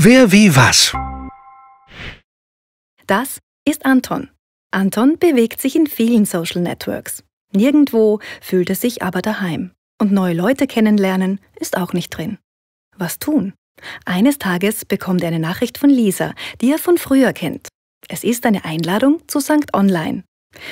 Wer wie was? Das ist Anton. Anton bewegt sich in vielen Social Networks. Nirgendwo fühlt er sich aber daheim. Und neue Leute kennenlernen ist auch nicht drin. Was tun? Eines Tages bekommt er eine Nachricht von Lisa, die er von früher kennt. Es ist eine Einladung zu St. Online.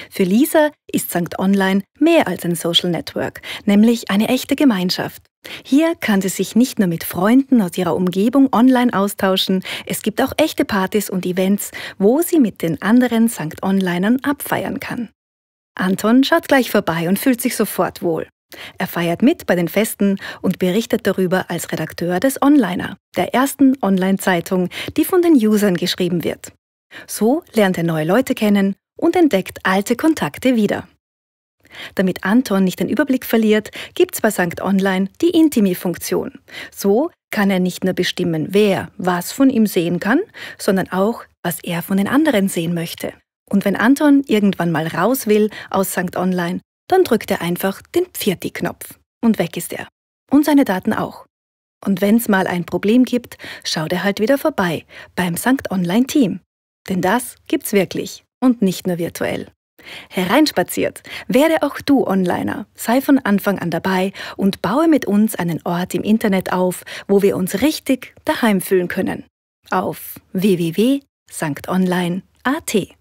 Für Lisa ist St. Online mehr als ein Social Network, nämlich eine echte Gemeinschaft. Hier kann sie sich nicht nur mit Freunden aus ihrer Umgebung online austauschen, es gibt auch echte Partys und Events, wo sie mit den anderen St. Onlinern abfeiern kann. Anton schaut gleich vorbei und fühlt sich sofort wohl. Er feiert mit bei den Festen und berichtet darüber als Redakteur des Onliner, der ersten Online-Zeitung, die von den Usern geschrieben wird. So lernt er neue Leute kennen und entdeckt alte Kontakte wieder. Damit Anton nicht den Überblick verliert, gibt's bei Sankt Online die Intimi-Funktion. So kann er nicht nur bestimmen, wer was von ihm sehen kann, sondern auch, was er von den anderen sehen möchte. Und wenn Anton irgendwann mal raus will aus Sankt Online, dann drückt er einfach den Pfirti-Knopf und weg ist er. Und seine Daten auch. Und wenn's mal ein Problem gibt, schaut er halt wieder vorbei beim Sankt Online Team. Denn das gibt's wirklich und nicht nur virtuell. Hereinspaziert! Werde auch du Onliner. Sei von Anfang an dabei und baue mit uns einen Ort im Internet auf, wo wir uns richtig daheim fühlen können. Auf www.sanktonline.at